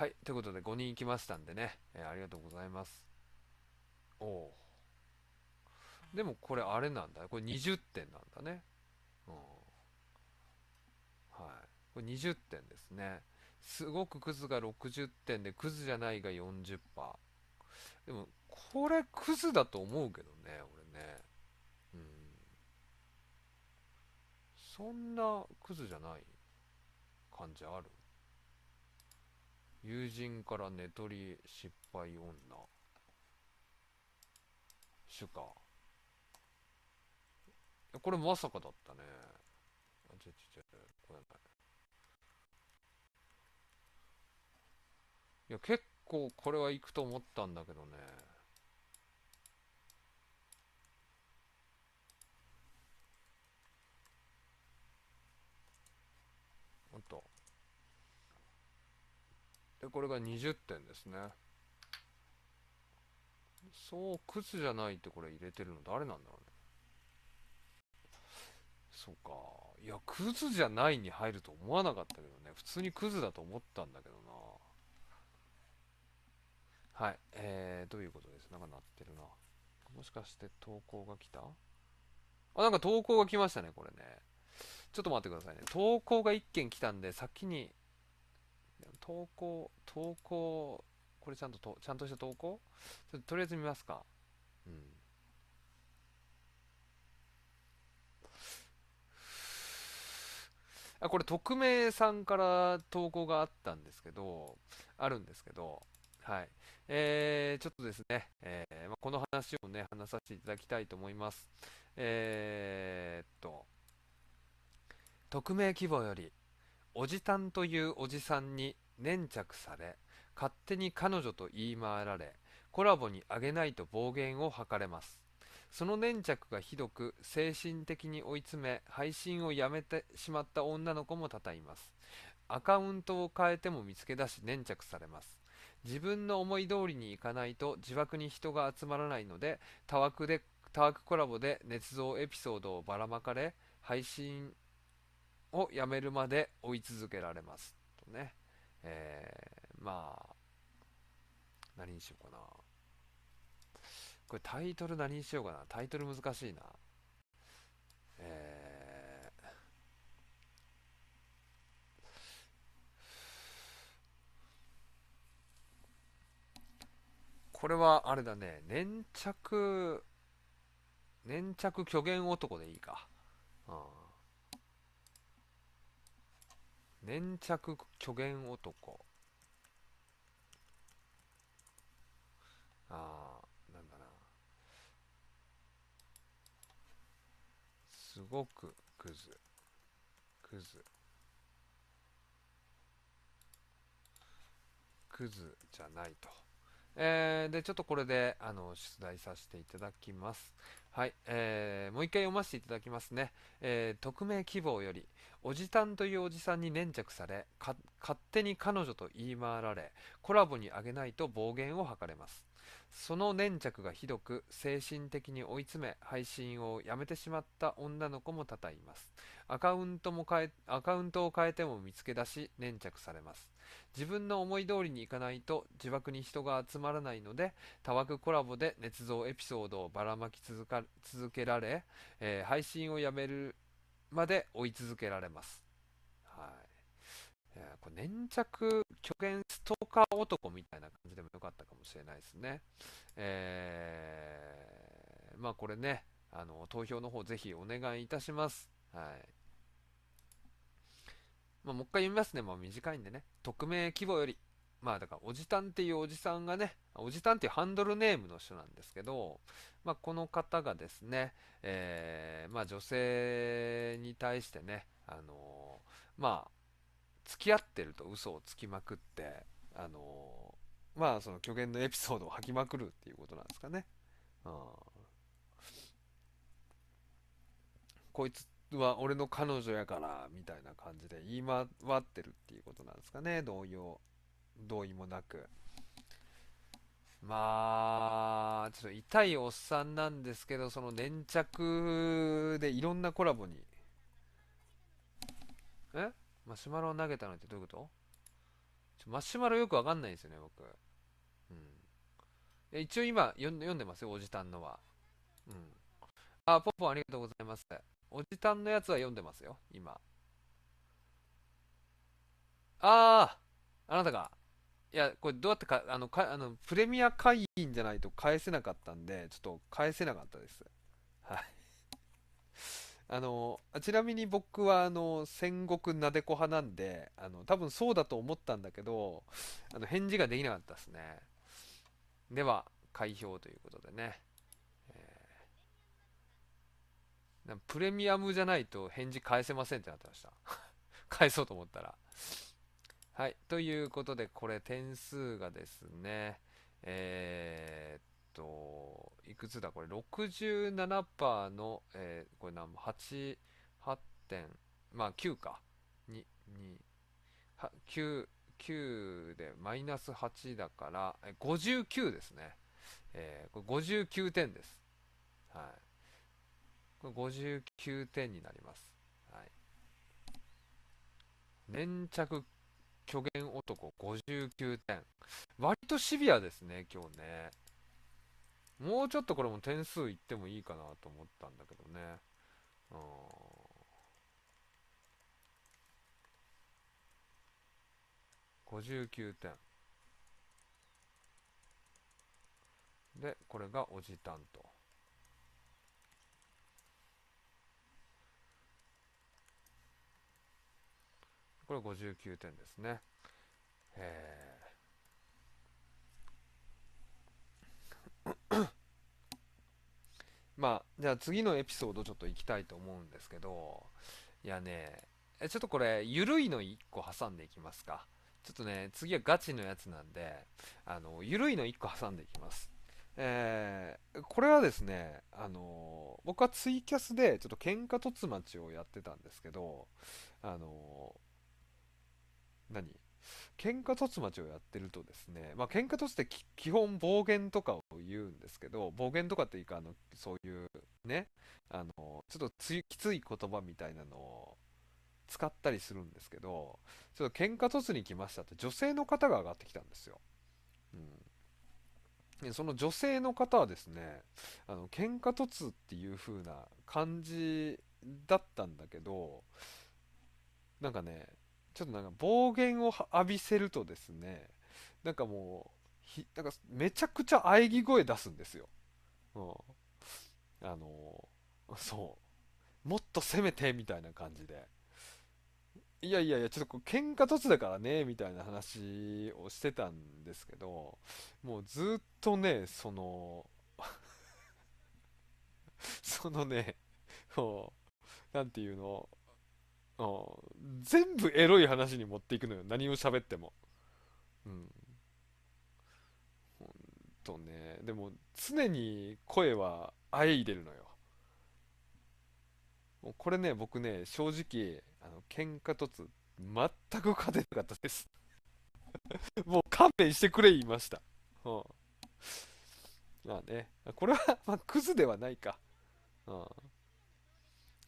い。ということで、5人行きましたんでね、えー、ありがとうございます。おお。でもこれあれなんだこれ20点なんだね。うん、はい。これ20点ですね。すごくクズが60点で、クズじゃないが40%。でも、これクズだと思うけどね、俺ね。うん。そんなクズじゃない感じある友人から寝取り失敗女。主か。これまさかだったね。あ、ちょちょちょ、これない。いや、結構これは行くと思ったんだけどね。ほんと。で、これが20点ですね。そう、靴じゃないってこれ入れてるの誰なんだろうね。そうか。いや、クズじゃないに入ると思わなかったけどね。普通にクズだと思ったんだけどな。はい。えー、どういうことですなんか鳴ってるな。もしかして投稿が来たあ、なんか投稿が来ましたね、これね。ちょっと待ってくださいね。投稿が1件来たんで、先に、投稿、投稿、これちゃんとと、ちゃんとした投稿ととりあえず見ますか。うん。あこれ匿名さんから投稿があったんですけど、あるんですけど、はい。えー、ちょっとですね、えー、まあ、この話をね、話させていただきたいと思います。えー、っと、匿名規模より、おじたんというおじさんに粘着され、勝手に彼女と言い回られ、コラボにあげないと暴言を吐かれます。その粘着がひどく精神的に追い詰め配信をやめてしまった女の子もたたいますアカウントを変えても見つけ出し粘着されます自分の思い通りにいかないと自爆に人が集まらないので多枠で多枠コラボで捏造エピソードをばらまかれ配信をやめるまで追い続けられますとねえー、まあ何にしようかなこれタイトル何にしようかな。タイトル難しいな。えー、これはあれだね。粘着、粘着虚言男でいいか。うん、粘着虚言男。ああ。すごくクズクズクズじゃないと。えー、で、ちょっとこれで、あの、出題させていただきます。はい。えー、もう一回読ませていただきますね。えー、匿名希望より、おじさんというおじさんに粘着され、勝手に彼女と言い回られ、コラボにあげないと暴言を吐かれます。その粘着がひどく精神的に追い詰め配信をやめてしまった女の子も多々いますアカウントも変えアカウントを変えても見つけ出し粘着されます自分の思い通りにいかないと自爆に人が集まらないので多枠コラボで捏造エピソードをばらまき続か続けられ、えー、配信をやめるまで追い続けられますいやこれ粘着、虚言、ストーカー男みたいな感じでもよかったかもしれないですね。えー、まあこれね、あの投票の方ぜひお願いいたします。はい。まあ、もう一回読みますね。もう短いんでね。匿名規模より。まあ、だから、おじたんっていうおじさんがね、おじたんっていうハンドルネームの人なんですけど、まあ、この方がですね、えー、まあ、女性に対してね、あのー、まあ、付き合ってると嘘をつきまくってあのー、まあその虚言のエピソードを吐きまくるっていうことなんですかね。うん、こいつは俺の彼女やからみたいな感じで言い回ってるっていうことなんですかね同を同意もなく。まあ、ちょっと痛いおっさんなんですけど、その粘着でいろんなコラボに、えマシュマロを投げたのってどういうことちょマシュマロよくわかんないんですよね、僕。うん。一応今読んでますよ、おじたんのは。うん。あ、ポンポンありがとうございます。おじたんのやつは読んでますよ、今。あああなたが。いや、これどうやってか、あの、かあのプレミア会員じゃないと返せなかったんで、ちょっと返せなかったです。はい。あのちなみに僕はあの戦国なでこ派なんであの多分そうだと思ったんだけどあの返事ができなかったですねでは開票ということでね、えー、プレミアムじゃないと返事返せませんってなってました *laughs* 返そうと思ったらはいということでこれ点数がですねえー、っと、いくつだこれ67%の、えー、これ何も8、8点、まあ9か。2、2、は9、9でマイナス8だから、59ですね。えー、これ59点です。はい。これ59点になります。はい。粘着虚言男59点。割とシビアですね、今日ね。もうちょっとこれも点数いってもいいかなと思ったんだけどね。うん。59点。で、これがおじたんと。これ59点ですね。えまあ、じゃあ次のエピソードちょっと行きたいと思うんですけど、いやね、ちょっとこれ、ゆるいの1個挟んでいきますか。ちょっとね、次はガチのやつなんで、あの、ゆるいの1個挟んでいきます。えー、これはですね、あの僕はツイキャスでちょっと喧嘩凸待をやってたんですけど、あの何喧嘩凸待をやってるとですね、まあ、喧嘩凸って基本暴言とかをことを言うんですけど、暴言とかっていうか、あの、そういうね、あの、ちょっときつい言葉みたいなのを使ったりするんですけど、ちょっと喧嘩突に来ましたって女性の方が上がってきたんですよ。うん。その女性の方はですね、あの、喧嘩突っていう風な感じだったんだけど、なんかね、ちょっとなんか暴言を浴びせるとですね、なんかもう、ひなんかめちゃくちゃ喘ぎ声出すんですよ。うん、あのー、*laughs* そう。もっと攻めてみたいな感じで。いやいやいや、ちょっとこう喧嘩突だからね、みたいな話をしてたんですけど、もうずっとね、その、*laughs* そのね、そう、なんていうの、全部エロい話に持っていくのよ。何を喋っても。うん。とねでも常に声はあえいでるのよもうこれね僕ね正直あの喧嘩突全く勝てなかったです *laughs* もう勘弁してくれ言いました、うん、まあねこれは、まあ、クズではないか、うん、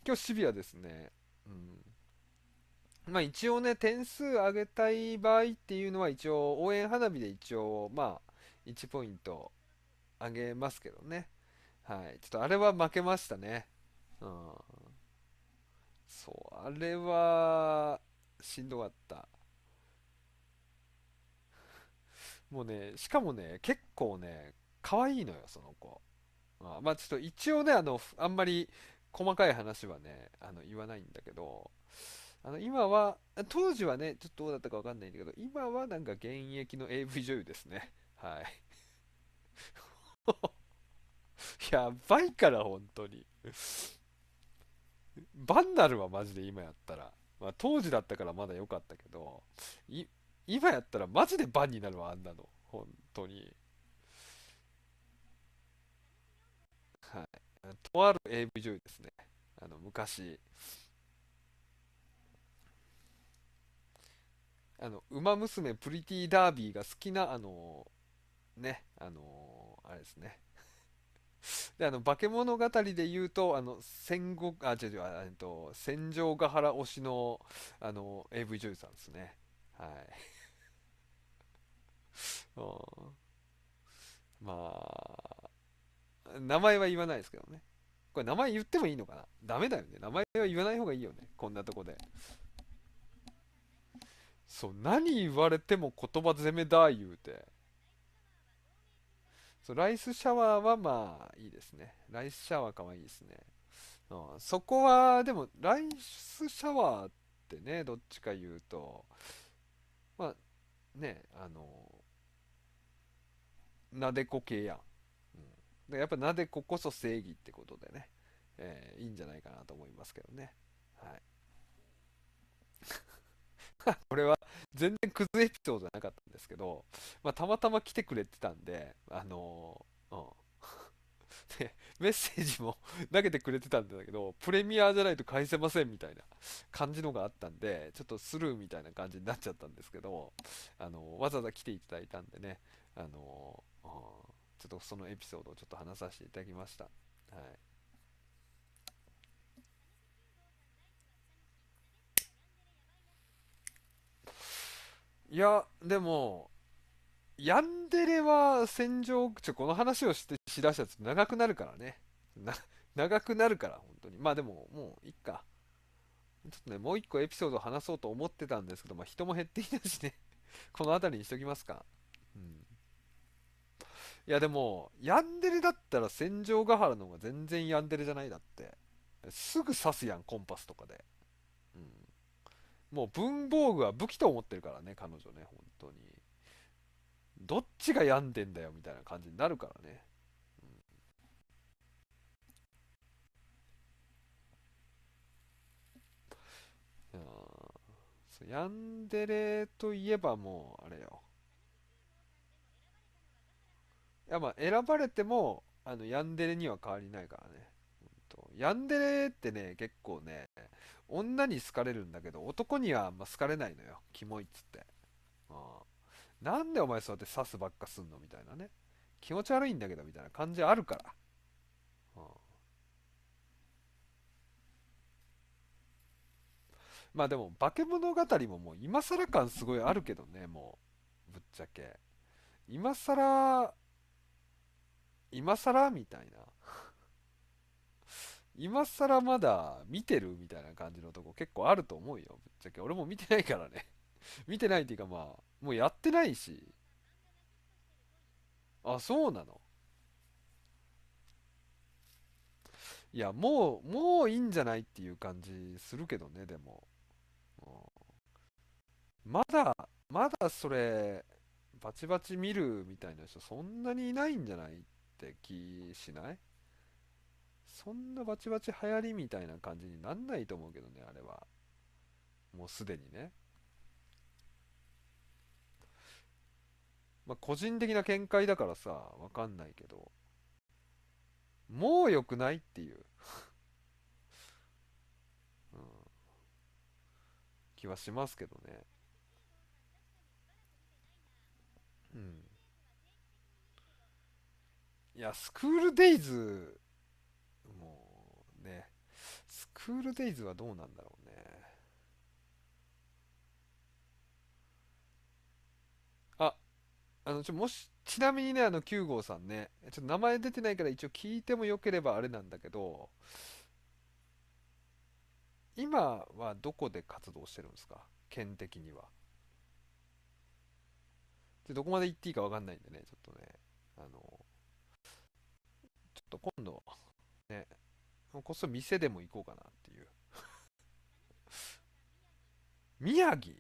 今日シビアですねうんまあ一応ね、点数上げたい場合っていうのは一応、応援花火で一応、まあ、1ポイントあげますけどね。はい。ちょっとあれは負けましたね。うん。そう、あれは、しんどかった。*laughs* もうね、しかもね、結構ね、可愛いのよ、その子。あまあちょっと一応ね、あの、あんまり細かい話はね、あの、言わないんだけど、あの、今は、当時はね、ちょっとどうだったかわかんないんだけど、今はなんか現役の AV 女優ですね。はい *laughs* やばいから本当にバンダルはマジで今やったら、まあ、当時だったからまだ良かったけど今やったらマジでバンになるわあんなの本当にはいとある AV 女優ですねあの昔あの、ウマ娘プリティダービーが好きな、あのね、あのー、あれですね。*laughs* で、あの、化け物語で言うと、あの、戦国、あ、違う違う、えっと、戦場ヶ原推しの、あの、AV 女優さんですね。はい。*laughs* うん、まあ、名前は言わないですけどね。これ名前言ってもいいのかなダメだよね。名前は言わない方がいいよね。こんなとこで。そう、何言われても言葉攻めだ、言うて。そうライスシャワーはまあいいですね。ライスシャワーかわいいですね。うん、そこは、でも、ライスシャワーってね、どっちか言うと、まあ、ね、あの、なでこ系やん。うん、やっぱなでここそ正義ってことでね、えー、いいんじゃないかなと思いますけどね。はい。これは全然クズエピソードじゃなかったんですけど、まあ、たまたま来てくれてたんで、あのー、うん。*laughs* で、メッセージも *laughs* 投げてくれてたんだけど、プレミアじゃないと返せませんみたいな感じのがあったんで、ちょっとスルーみたいな感じになっちゃったんですけど、あのわざわざ来ていただいたんでね、あのうん、ちょっとそのエピソードをちょっと話させていただきました。はい。いや、でも、ヤンデレは戦場、ちょ、この話をしてしだしたら長くなるからね。な、長くなるから、本当に。まあでも、もう、いっか。ちょっとね、もう一個エピソード話そうと思ってたんですけど、まあ人も減ってきたしね *laughs* この辺りにしときますか。うん。いやでも、ヤンデレだったら戦場ヶ原の方が全然ヤンデレじゃないだって。すぐ刺すやん、コンパスとかで。もう文房具は武器と思ってるからね彼女ね本当にどっちが病んでんだよみたいな感じになるからね、うん、そうヤンデレといえばもうあれよいやまあ選ばれてもあのヤンデレには変わりないからねヤンデレってね結構ね女に好かれるんだけど、男にはあんま好かれないのよ。キモいっつって。うん。なんでお前そうやって刺すばっかすんのみたいなね。気持ち悪いんだけど、みたいな感じあるから。うん。まあでも、化け物語ももう今更感すごいあるけどね、もう。ぶっちゃけ。今更、今更みたいな。今更まだ見てるみたいな感じのとこ結構あると思うよ。ぶっちゃけ俺も見てないからね *laughs* 見てないっていうかまあ、もうやってないし。あ、そうなのいや、もう、もういいんじゃないっていう感じするけどね、でも。まだ、まだそれ、バチバチ見るみたいな人そんなにいないんじゃないって気しないそんなバチバチ流行りみたいな感じになんないと思うけどね、あれは。もうすでにね。まあ、個人的な見解だからさ、わかんないけど。もう良くないっていう *laughs* うん、気はしますけどね。うん。いや、スクールデイズクールデイズはどうなんだろうね。あ、あの、ちょ、もし、ちなみにね、あの、9号さんね、ちょっと名前出てないから一応聞いてもよければあれなんだけど、今はどこで活動してるんですか県的には。で、どこまで行っていいかわかんないんでね、ちょっとね、あの、ちょっと今度、ね、こそ店でも行こうかなっていう *laughs* 宮城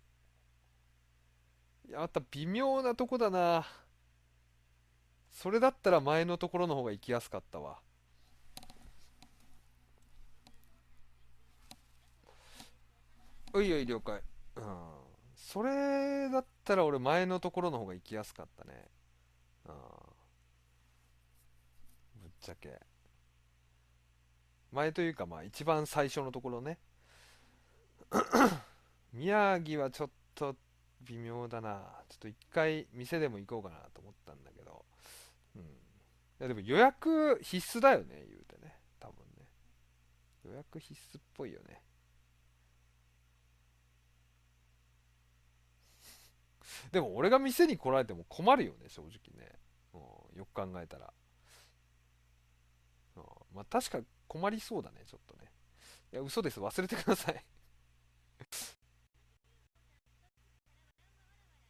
やまた微妙なとこだなそれだったら前のところの方が行きやすかったわおいおい了解うんそれだったら俺前のところの方が行きやすかったねうんぶっちゃけ前というかまあ一番最初のところね *coughs* 宮城はちょっと微妙だなちょっと一回店でも行こうかなと思ったんだけどうんいやでも予約必須だよね言うてね多分ね予約必須っぽいよねでも俺が店に来られても困るよね正直ね、うよく考えたら、うん、まあ確か困りそうだね、ちょっとね。いや、嘘です。忘れてください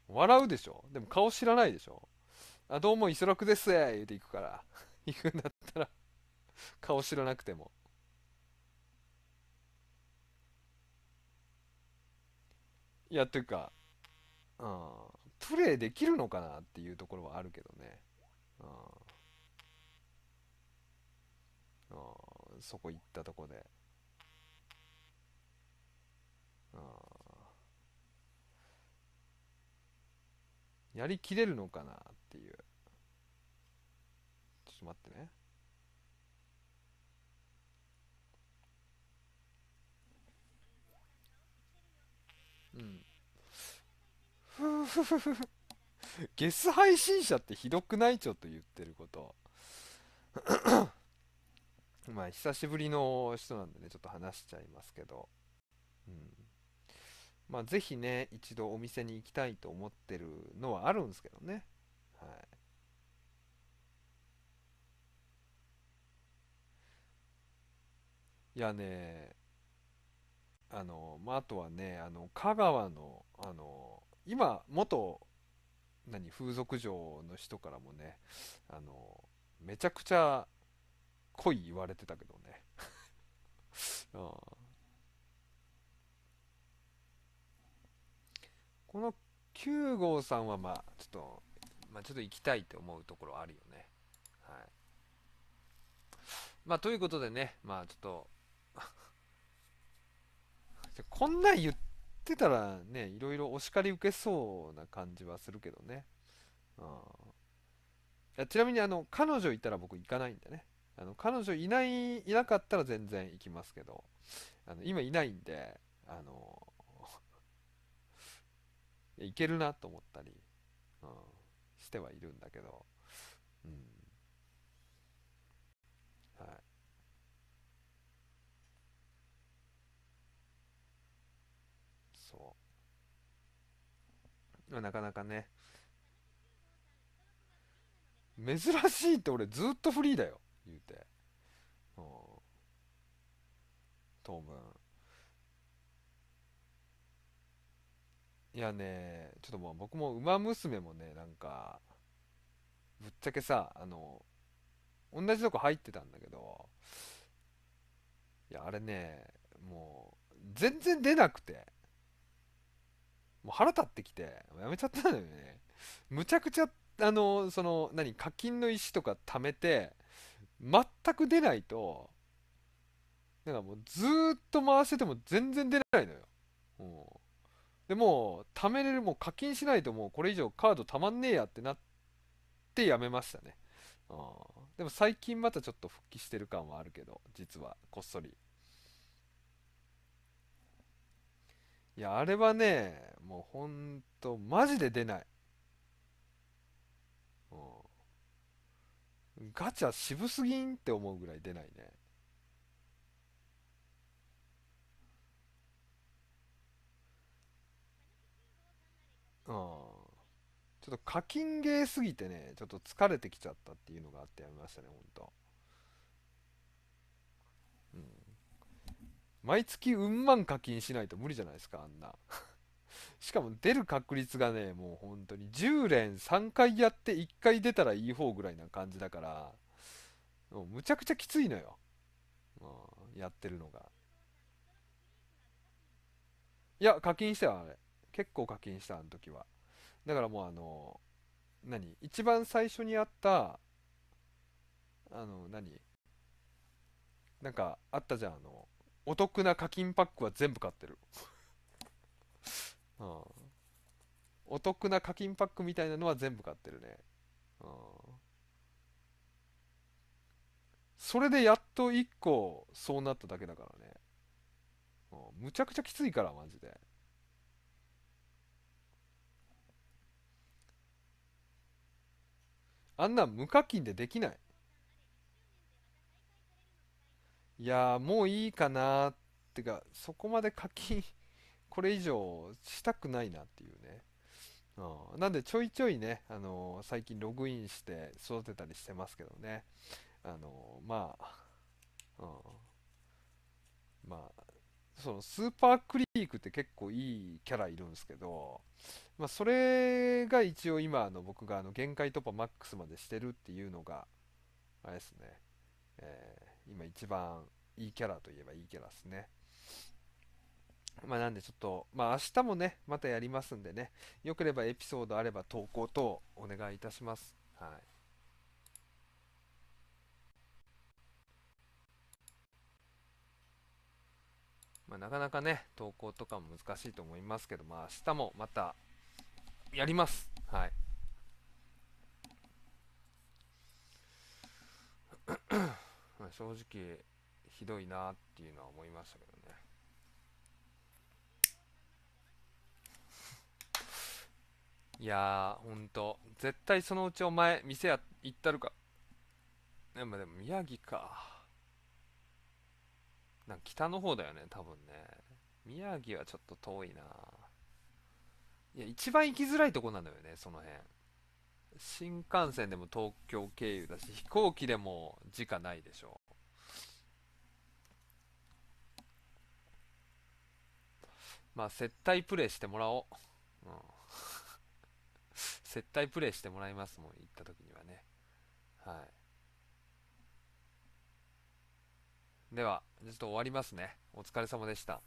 笑うでしょでも顔知らないでしょあ、どうも、イソらクです言うて行くから。*laughs* 行くんだったら顔知らなくても。いや、というか、うん、プレイできるのかなっていうところはあるけどね。うん。うんそこ行ったとこで。あやりきれるのかなっていう。ちょっと待ってね。うん。*laughs* ゲス配信者ってひどくないちょっと言ってること。*laughs* まあ、久しぶりの人なんでね、ちょっと話しちゃいますけど、うん。まあ、ぜひね、一度お店に行きたいと思ってるのはあるんですけどね。はい。いやね、あの、まあ、あとはね、あの、香川の、あの、今、元、何、風俗嬢の人からもね、あの、めちゃくちゃこい言われてたけどね *laughs* この9号さんはまあちょっと、まあ、ちょっと行きたいって思うところあるよね。はい。まあということでね、まあちょっと *laughs* こんなん言ってたらね、いろいろお叱り受けそうな感じはするけどね。うん、ちなみにあの、彼女いたら僕行かないんでね。あの彼女いないいなかったら全然行きますけどあの今いないんであの *laughs* いけるなと思ったり、うん、してはいるんだけど、うん、はいそうなかなかね珍しいって俺ずっとフリーだよ言うて、うん、当分いやねちょっともう僕も「ウマ娘」もねなんかぶっちゃけさあの同じとこ入ってたんだけどいやあれねもう全然出なくてもう腹立ってきてやめちゃったんだよねむちゃくちゃあのその何課金の石とか貯めて全く出ないと、なんかもうずっと回してても全然出ないのよ。うん、でもう、貯めれる、もう課金しないともうこれ以上カードたまんねえやってなってやめましたね。うん、でも最近またちょっと復帰してる感はあるけど、実は、こっそり。いや、あれはね、もうほんと、マジで出ない。ガチャ渋すぎんって思うぐらい出ないね。うん。ちょっと課金ゲーすぎてね、ちょっと疲れてきちゃったっていうのがあってやめましたね、ほんと。うん。毎月うんまん課金しないと無理じゃないですか、あんな。しかも出る確率がね、もう本当に10連3回やって1回出たらいい方ぐらいな感じだから、もうむちゃくちゃきついのよ。うん、やってるのが。いや、課金したよ、あれ。結構課金した、あの時は。だからもうあの、何一番最初にあった、あの、何なんかあったじゃん、あの、お得な課金パックは全部買ってる。うん。お得な課金パックみたいなのは全部買ってるね。うん。それでやっと1個そうなっただけだからね。うん、むちゃくちゃきついから、マジで。あんな無課金でできない。いやーもういいかなーってか、そこまで課金これ以上したくないなっていうね。うん、なんでちょいちょいね、あの最近ログインして育てたりしてますけどね。あのまあ、うん、まあ、そのスーパークリークって結構いいキャラいるんですけど、まあ、それが一応今の僕があの限界突破マックスまでしてるっていうのが、あれですね、え今一番いいキャラといえばいいキャラですね。まあ、なんでちょっと、まあ、明日もね、またやりますんでね、よければエピソードあれば投稿等お願いいたします。はい。まあ、なかなかね、投稿とかも難しいと思いますけど、まあ、明日もまたやります。はい。まあ正直、ひどいなっていうのは思いましたけどね。いやー、ほんと。絶対そのうちお前、店や、行ったるか。でもでも宮城か。なんか北の方だよね、多分ね。宮城はちょっと遠いな。いや、一番行きづらいとこなのよね、その辺。新幹線でも東京経由だし、飛行機でも直ないでしょ。う。まあ、接待プレイしてもらおう。うん。接待プレイしてもらいますもん、行った時にはね。はい。では、ちょっと終わりますね。お疲れ様でした。